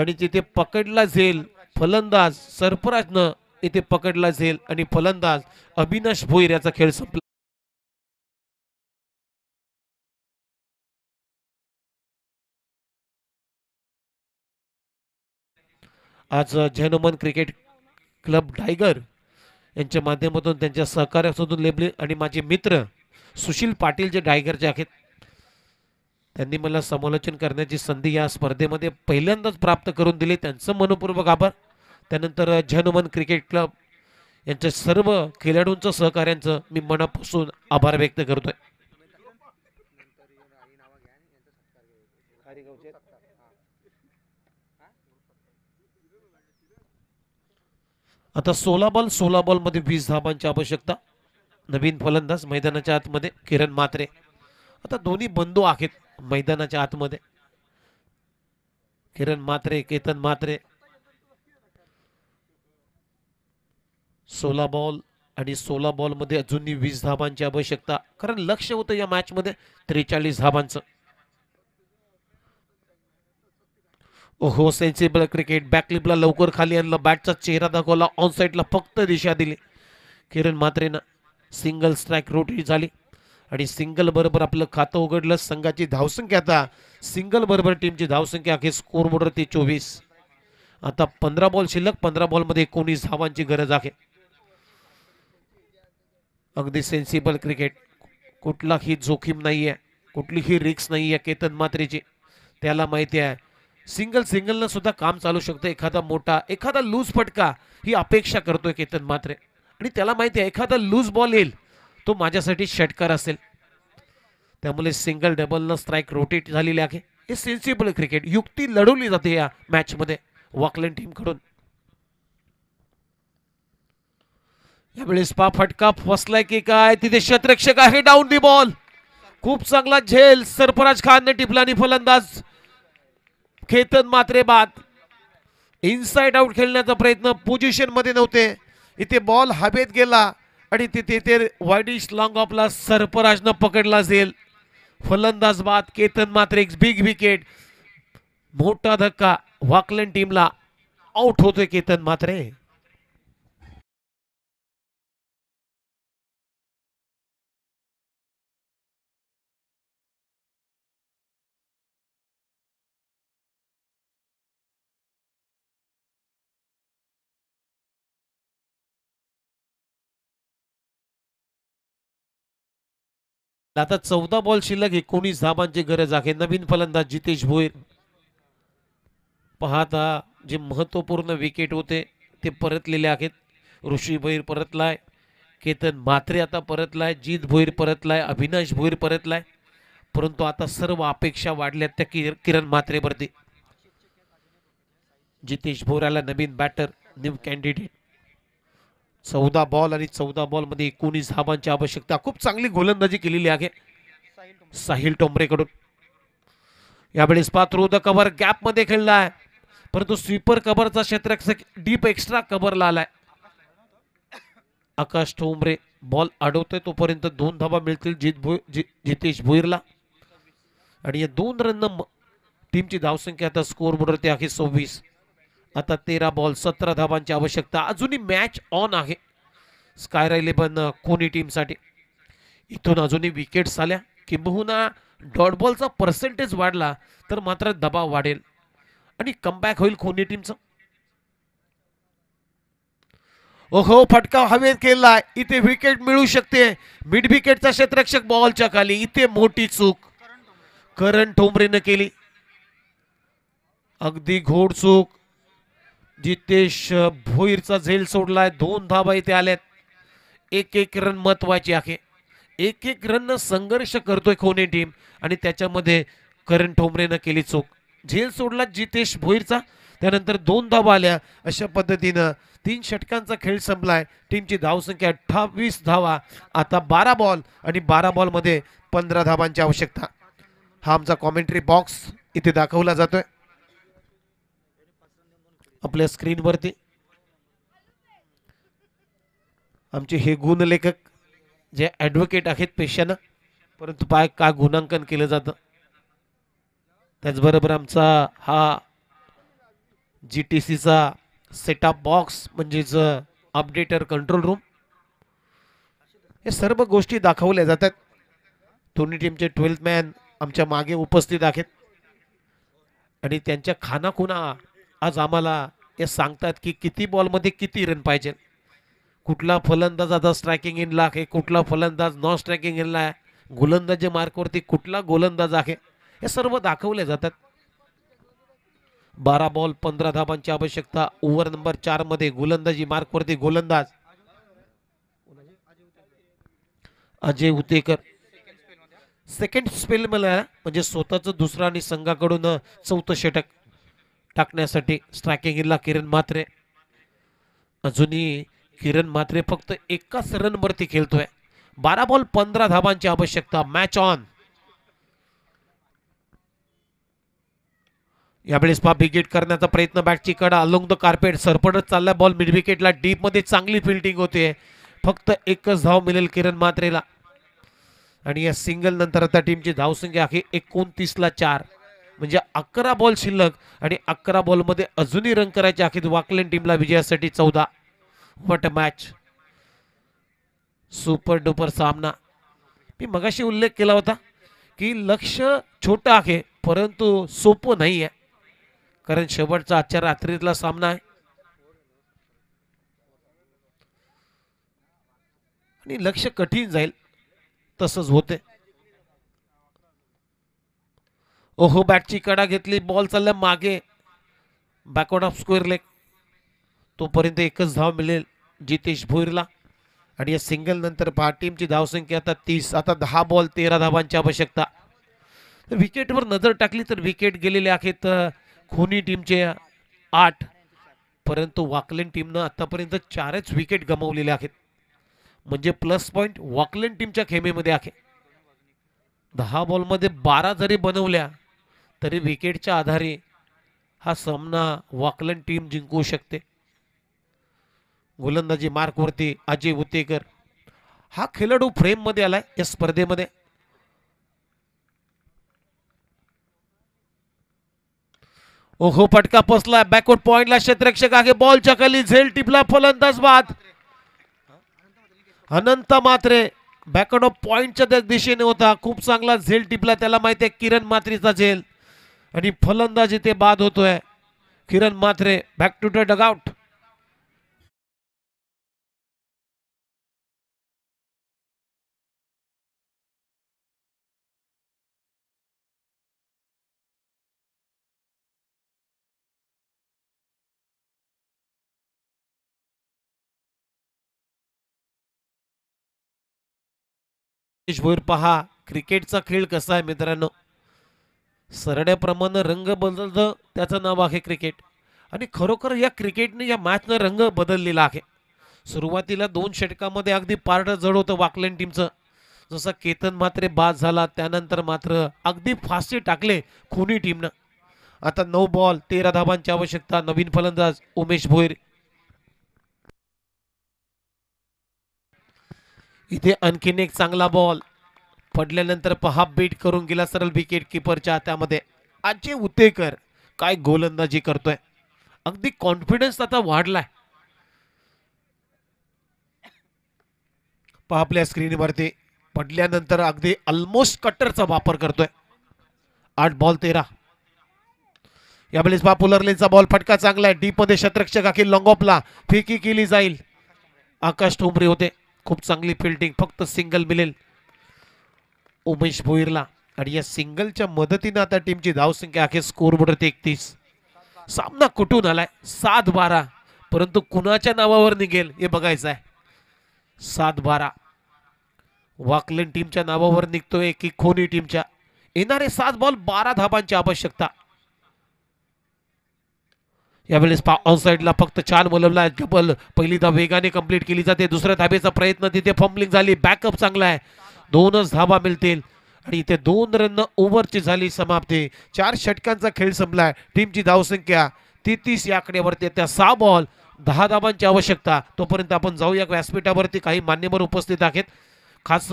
C: आणि तिथे पकडला झेल फलंदाज सर्पराजनं इथे पकडला झेल आणि
B: फलंदाज अविनाश भोईर याचा खेळ संपला आज जैनोमन क्रिकेट क्लब डायगर यांच्या
C: माध्यमातून त्यांच्या सहकार्यासोबत लेबले आणि माझे मित्र सुशील पाटील जे डायगरचे आहेत त्यांनी मला समालोचन करण्याची संधी या स्पर्धेमध्ये पहिल्यांदाच प्राप्त करून दिली त्यांचं मनपूर्वक आभार त्यानंतर झनमन क्रिकेट क्लब यांच्या सर्व खेळाडूंचं सहकार्यांचं मी मनापासून आभार व्यक्त करतोय आता सोला बॉल सोला मध्ये वीस धाबांची आवश्यकता नवीन फलंदाज मैदानाच्या आतमध्ये किरण मात्रे आता दोन्ही बंधू आहेत मैदानाच्या आतमध्ये किरण मात्रे केतन मात्रे सोला बॉल आणि सोला बॉल मध्ये अजूनही वीस धाबांची आवश्यकता कारण लक्ष होतं या मॅच मध्ये त्रेचाळीस धाबांचं हो सेन्सिबल क्रिकेट बॅकलिपला लवकर खाली आणलं बॅटचा चेहरा दाखवला ऑन साईडला फक्त दिशा दिली किरण मात्रेनं सिंगल स्ट्राईक रोटरी झाली आणि सिंगल बरोबर आपलं खातं उघडलं संघाची धावसंख्या आता सिंगल बरोबर टीमची धावसंख्या अखेर स्कोर ती चोवीस आता पंधरा बॉल शिल्लक पंधरा बॉलमध्ये एकोणीस धावांची गरज आहे अगदी सेन्सिबल क्रिकेट कुठलाही जोखीम नाही आहे कुठलीही रिक्स नाही आहे केतन मात्रेची त्याला माहिती आहे सिंगल सिंगलनं सुद्धा काम चालू शकतं एखादा मोठा एखादा लूज फटका ही अपेक्षा करतोय केतन मात्रे आणि त्याला माहिती आहे एखादा लूज बॉल येईल तो माझ्यासाठी षटकार असेल त्यामुळे सिंगल न स्ट्राईक रोटेट झालेली आहे हे सेन्सिबल क्रिकेट युक्ती लढवली जाते या मॅचमध्ये टीम टीमकडून यावेळेस पा फटका फसलाय की काय तिथे शतरक्षक आहे डाऊन दी बॉल खूप चांगला झेल सरफराज खानने टिपला आणि फलंदाज खेतन मात्रे बाद इनसाइड आउट खेळण्याचा प्रयत्न पोझिशन मध्ये नव्हते इथे बॉल हवेत गेला आणि तिथे ते वाईडिश लॉंग ऑफला सर्पराजनं पकडला असेल फलंदाज बाद केतन मात्र एक बिग विकेट मोठा धक्का वाकलन
B: टीमला आउट होतोय केतन मात्रे आता चौदा बॉल शिल्लक
C: एकोणीस धाबांची गरज आहे नवीन फलंदाज जितेश भोईर पाहता जे महत्त्वपूर्ण विकेट होते ते परतलेले आहेत ऋषी भोईर परतलाय केतन म्हात्रे आता परतलाय जीत भोईर परतलाय अविनाश भोईर परतलाय परंतु आता सर्व अपेक्षा वाढल्यात त्या किर किरण म्हात्रेवरती जितेश भोराला नवीन बॅटर न्यू कॅन्डिडेट चौदा बॉल आणि चौदा मध्ये एकोणीस धाबांची आवश्यकता खूप चांगली गोलंदाजी केलेली आहे साहिल टोंबरेकडून यावेळेस द कव्हर गॅपमध्ये खेळला आहे परंतु स्वीपर कव्हरचा क्षेत्र डीप एक्स्ट्रा कव्हरला आलाय आकाश टोमरे बॉल अडवतोय तोपर्यंत दोन धाबा मिळतील जित भो जितेश भोईरला आणि या दोन रन टीमची धावसंख्या आता स्कोअर बोर्डवरती आहे सव्वीस आता तेरा बॉल सतरा धावांची आवश्यकता अजूनही मॅच ऑन आहे स्कायरा इलेव्हन कोणी टीमसाठी इथून अजूनही विकेट्स आल्या किंबहुना डॉट बॉलचा पर्सेंटेज वाढला तर मात्र दबाव वाढेल आणि कमबॅक होईल कोणी टीमचं ओहो फटका हवेत केलाय इथे विकेट मिळू शकते मिड विकेटचा क्षेत्रक्षक बॉलच्या खाली इथे मोठी चूक करण ठोंबरेनं केली अगदी घोड चूक जितेश भोईरचा झेल सोडलाय दोन धाबा इथे आल्यात एक एक रन महत्वाची आहे एक एक रन संघर्ष करतोय खोने टीम आणि त्याच्यामध्ये करण ठोंबरेनं केली चूक झेल सोडला जितेश भोईरचा त्यानंतर दोन धाबा आल्या अशा पद्धतीनं तीन षटकांचा खेळ संपलाय टीमची धावसंख्या अठ्ठावीस धावा आता बारा बॉल आणि बारा बॉलमध्ये पंधरा धाबांची आवश्यकता हा आमचा कॉमेंट्री बॉक्स इथे दाखवला जातोय आपल्या स्क्रीनवरती आमचे हे गुण लेखक जे ॲडव्होकेट आहेत पेशानं परंतु पाय का गुणांकन केलं जातं त्याचबरोबर आमचा हा जी टी सीचा सेटअप बॉक्स म्हणजेच अपडेटर कंट्रोल रूम हे सर्व गोष्टी दाखवल्या जातात दोन्ही टीमचे ट्वेल्थ मॅन आमच्या मागे उपस्थित आहेत आणि त्यांच्या खानाखुना आज आम्हाला हे सांगतात की किती बॉलमध्ये किती रन पाहिजे कुठला फलंदाज आता स्ट्रायकिंग इनला आहे कुठला फलंदाज नॉन स्ट्रायकिंग इनला आहे गोलंदाजी मार्कवरती कुठला गोलंदाज आहे हे सर्व दाखवले जातात बारा बॉल पंधरा धाबांची आवश्यकता ओव्हर नंबर चार मध्ये गोलंदाजी मार्कवरती गोलंदाज अजय उतेकर सेकंड स्पेल मला म्हणजे स्वतःच दुसरा आणि संघाकडून चौथं षटक टाकण्यासाठी स्ट्रायकिंगला किरण म्हात्रे अजूनही किरण म्हात्रे फक्त एकाच वरती खेळतोय बारा बॉल पंधरा धाबांची आवश्यकता मॅच ऑन यावेळेस पा विकेट करण्याचा प्रयत्न बॅटची कडा अलोंग द कार्पेट सरपडत चालला बॉल मिड विकेटला मध्ये चांगली फिल्डिंग होते फक्त एकच धाव मिळेल किरण मात्रेला आणि या सिंगल नंतर आता टीमची धावसंख्या आहे ला चार म्हणजे अकरा बॉल शिल्लक आणि अकरा बॉलमध्ये अजूनही रन करायचे अखेर वाकलेन टीमला विजयासाठी चौदा वट मॅच सुपर डुपर सामना मी मगाशी उल्लेख केला होता की लक्ष छोट आहे परंतु सोपं नाही आहे कारण शेवटचा आजच्या रात्रीतला सामना आहे आणि लक्ष कठीण जाईल तसंच होते ओहो बॅटची कडा घेतली बॉल चालला मागे बॅकवर्ड ऑफ स्क्वेअर लेग तोपर्यंत एकच धाव मिळेल जितेश भोईरला आणि या सिंगल नंतर पहा टीमची धावसंख्या आता तीस आता दहा बॉल तेरा धावांची आवश्यकता विकेटवर नजर टाकली तर विकेट गेलेले आहेत खुनी टीमचे आठ परंतु वाकलेन टीमनं आतापर्यंत चारच विकेट गमावलेले आहेत म्हणजे प्लस पॉईंट वाकलेन टीमच्या खेमेमध्ये आहे दहा बॉलमध्ये बारा जरी बनवल्या तरी विकेटच्या आधारे हा सामना वॉकलन टीम जिंकू शकते गोलंदाजी मार्कवरती अजय उतेकर हा खेळाडू फ्रेममध्ये आलाय या स्पर्धेमध्ये ओहो फटका पसला बॅकवर्ड पॉइंटला क्षेत्रक्षक आहे बॉलच्या खाली झेल टिपला फलंदाज बाद अनंत मात्रे बॅकवर्ड ऑफ पॉइंटच्या दिशेने होता खूप चांगला झेल टिपला त्याला माहिती आहे किरण मात्रेचा झेल आणि फलंदाज इथे बाद होतोय Kiran
B: Mhatre back to the dugout Bhoir पहा क्रिकेटचा खेळ कसा आहे
C: मित्रांनो सरड्याप्रमाणे रंग बदलतं त्याचं नाव आहे क्रिकेट आणि खरोखर या क्रिकेटने या मॅचनं रंग बदललेला आहे सुरुवातीला दोन षटकामध्ये अगदी पारडं जड होतं वाकलेन टीमचं जसं केतन मात्रे बाद झाला त्यानंतर मात्र अगदी फास्टे टाकले खुनी टीमनं आता नऊ बॉल तेरा धाबांची आवश्यकता नवीन फलंदाज उमेश भोईर इथे आणखीन एक चांगला बॉल पडल्यानंतर पहा बीट करून गेला सरळ विकेट किपरच्या हातामध्ये अजय उतेकर काय गोलंदाजी करतोय अगदी कॉन्फिडन्स आता वाढलाय पहा आपल्या स्क्रीनवरती पडल्यानंतर अगदी ऑलमोस्ट कट्टरचा वापर करतोय आठ बॉल तेरा यावेळेस लेनचा बॉल फटका चांगला आहे डीप मध्ये शतरक्षक अखिल लॉंगॉपला फिकी केली जाईल आकाश ठोंबरे होते खूप चांगली फिल्डिंग फक्त सिंगल मिळेल उमेश भोईरला आणि या सिंगलच्या मदतीनं आता टीमची धावसंख्या अखेर स्कोरबोर्डवरती एकतीस सामना कुठून आलाय सात बारा परंतु कुणाच्या नावावर निघेल हे बघायचं आहे सात बारा वाकलन टीमच्या नावावर निघतोय की खोनी टीमच्या येणारे सात बॉल बारा धाबांची आवश्यकता यावेळेस ऑन साईडला फक्त छान मुलंला डबल पहिली धाब वेगाने कंप्लीट केली जाते दुसऱ्या धाबेचा प्रयत्न तिथे फमलिंग झाली बॅकअप चांगला आहे दोनच धाबा मिळतील आणि इथे दोन रन ओव्हरची झाली समाप्ती चार षटकांचा खेळ संपलाय टीमची धावसंख्या तेहतीस या आकड्यावरती त्या सहा बॉल दहा धाबांची आवश्यकता तोपर्यंत आपण जाऊया व्यासपीठावरती काही मान्यवर उपस्थित आहेत खास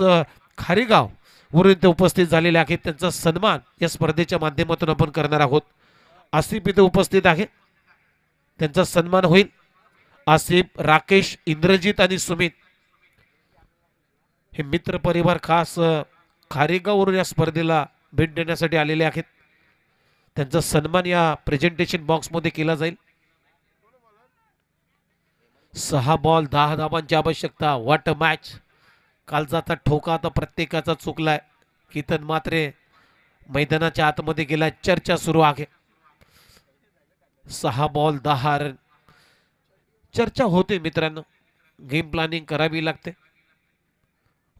C: खारेगाव वरून ते उपस्थित झालेले आहेत त्यांचा सन्मान या स्पर्धेच्या माध्यमातून आपण करणार आहोत आसिफ इथे उपस्थित आहे त्यांचा सन्मान होईल आसिफ राकेश इंद्रजित आणि सुमित हे मित्र परिवार खास खारेगाववरून या स्पर्धेला भेट देण्यासाठी आलेले आहेत त्यांचा सन्मान या प्रेझेंटेशन बॉक्समध्ये केला जाईल सहा बॉल दहा धावांची आवश्यकता वॉट मॅच कालचा ठोका आता प्रत्येकाचा चुकलाय कितन मात्रे मैदानाच्या आतमध्ये गेला चर्चा सुरू आहे सहा बॉल दहा रन चर्चा होते मित्रांनो गेम प्लॅनिंग करावी लागते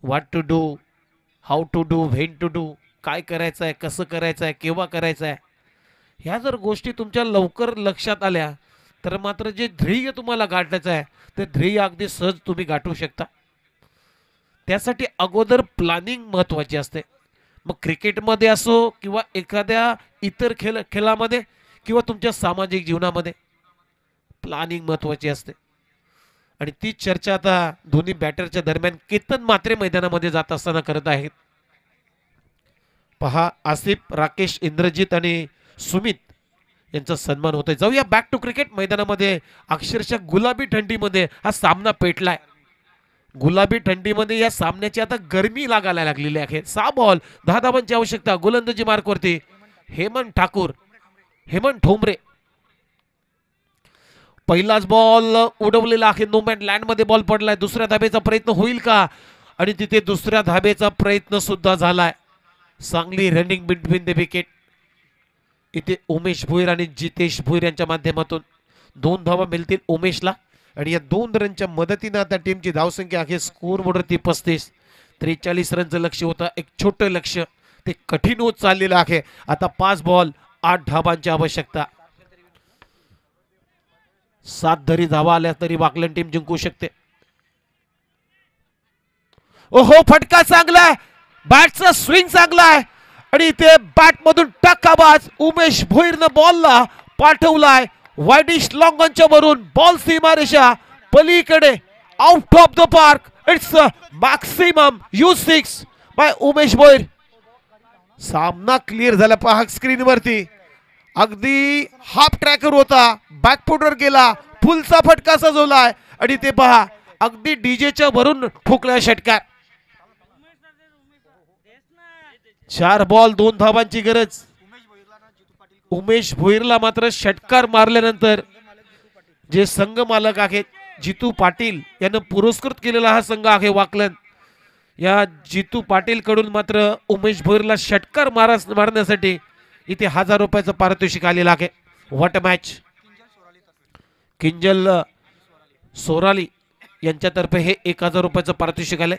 C: what to do how to do when to do काय करायचं आहे कसं करायचं आहे केव्हा करायचं आहे ह्या जर गोष्टी तुमच्या लवकर लक्षात आल्या तर मात्र जे ध्येय तुम्हाला गाठायचं आहे ते ध्येय अगदी सहज तुम्ही गाठू शकता त्यासाठी अगोदर प्लॅनिंग महत्त्वाची असते मग क्रिकेटमध्ये असो किंवा एखाद्या इतर खेळ खेळामध्ये किंवा तुमच्या सामाजिक जीवनामध्ये प्लॅनिंग महत्त्वाची असते आणि ती चर्चा आता दोन्ही बॅटरच्या दरम्यान केतन मात्रे मैदानामध्ये जात असताना करत आहेत पहा आसिफ राकेश इंद्रजीत आणि सुमित यांचा सन्मान होतोय जाऊया बॅक टू क्रिकेट मैदानामध्ये अक्षरशः गुलाबी थंडीमध्ये हा सामना पेटलाय गुलाबी थंडीमध्ये या सामन्याची आता गरमी लागायला लागलेली आहे सहा बॉल दहा धावांची आवश्यकता गोलंदाजी मार्कवरती हेमंत ठाकूर हेमंत ठोंबरे पहिलाच बॉल उडवलेला आहे नो लँड लँडमध्ये बॉल पडलाय दुसऱ्या धाबेचा प्रयत्न होईल का आणि तिथे दुसऱ्या धाबेचा प्रयत्न सुद्धा झालाय चांगली रनिंग बिटवीन द विकेट इथे उमेश भुईर आणि जितेश भुईर यांच्या माध्यमातून दोन धावा मिळतील उमेशला आणि या दोन रनच्या मदतीनं आता टीमची धावसंख्या आहे स्कोर ती पस्तीस त्रेचाळीस रनचं लक्ष होतं एक छोटं लक्ष ते कठीण होत चाललेलं आहे आता पाच बॉल आठ धाबांची आवश्यकता सात धरी धावा आल्या तरी वाकलन टीम जिंकू शकते ओहो फटका चांगलाय बॅटचा स्विंग चांगला आहे आणि ते बॅटमधून टक्काबाज उमेश भोईरनं बॉलला पाठवलाय वायडिश लॉंगॉनच्या वरून बॉल सीमारेषा पलीकडे out of the park it's maximum you six by Umesh Bhoir सामना क्लिअर झाला पहा वरती अगदी हाफ ट्रॅकर होता बॅकफुटवर गेला फुलचा फटका सजवलाय आणि ते पहा अगदी डीजेच्या भरून फुकला षटकार चार बॉल दोन धावांची गरज उमेश भोईरला मात्र षटकार मारल्यानंतर जे संघ मालक आहेत जितू पाटील यानं पुरस्कृत केलेला हा संघ आहे वाकलन या जितू पाटील कडून मात्र उमेश भोईरला षटकार मारा मारण्यासाठी इथे हजार रुपयाचं पारितोषिक आलेलं आहे व्हॉट मॅच किंजल सोराली यांच्यातर्फे हे एक हजार रुपयाचं पारितोषिक आलंय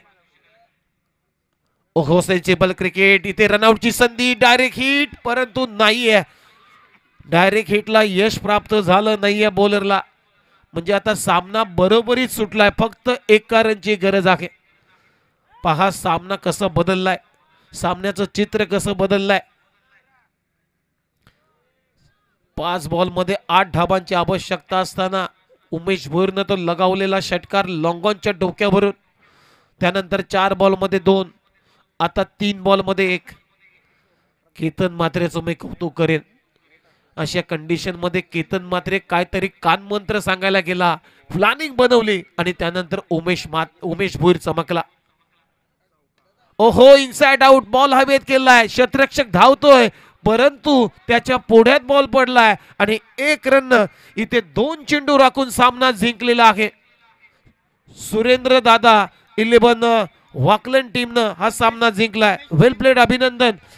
C: ओघोसेलचे बल क्रिकेट इथे रनआउटची संधी डायरेक्ट हिट परंतु नाही आहे डायरेक्ट हिटला यश प्राप्त झालं नाही आहे बॉलरला म्हणजे आता सामना बरोबरीच सुटलाय फक्त एक रनची गरज आहे पहा सामना कसा बदललाय सामन्याचं चित्र कसं बदललाय पाच बॉलमध्ये आठ धाबांची आवश्यकता असताना उमेश भोईरनं तो लगावलेला षटकार लॉंगॉनच्या डोक्यावरून त्यानंतर चार बॉलमध्ये दोन आता तीन बॉलमध्ये एक केतन मात्रेचं मी कौतुक करेन अशा कंडिशनमध्ये केतन मात्रे काहीतरी कानमंत्र सांगायला गेला प्लॅनिंग बनवली आणि त्यानंतर उमेश मात उमेश भोईर चमकला ओहो इनसाइड आउट बॉल हवेत केलाय शतरक्षक धावतोय परंतु त्याच्या पोड्यात बॉल पडलाय आणि एक रन इथे दोन चेंडू राखून सामना जिंकलेला आहे सुरेंद्र दादा
B: इलेव्हन वाकलन टीमनं हा सामना जिंकलाय वेल प्लेड अभिनंदन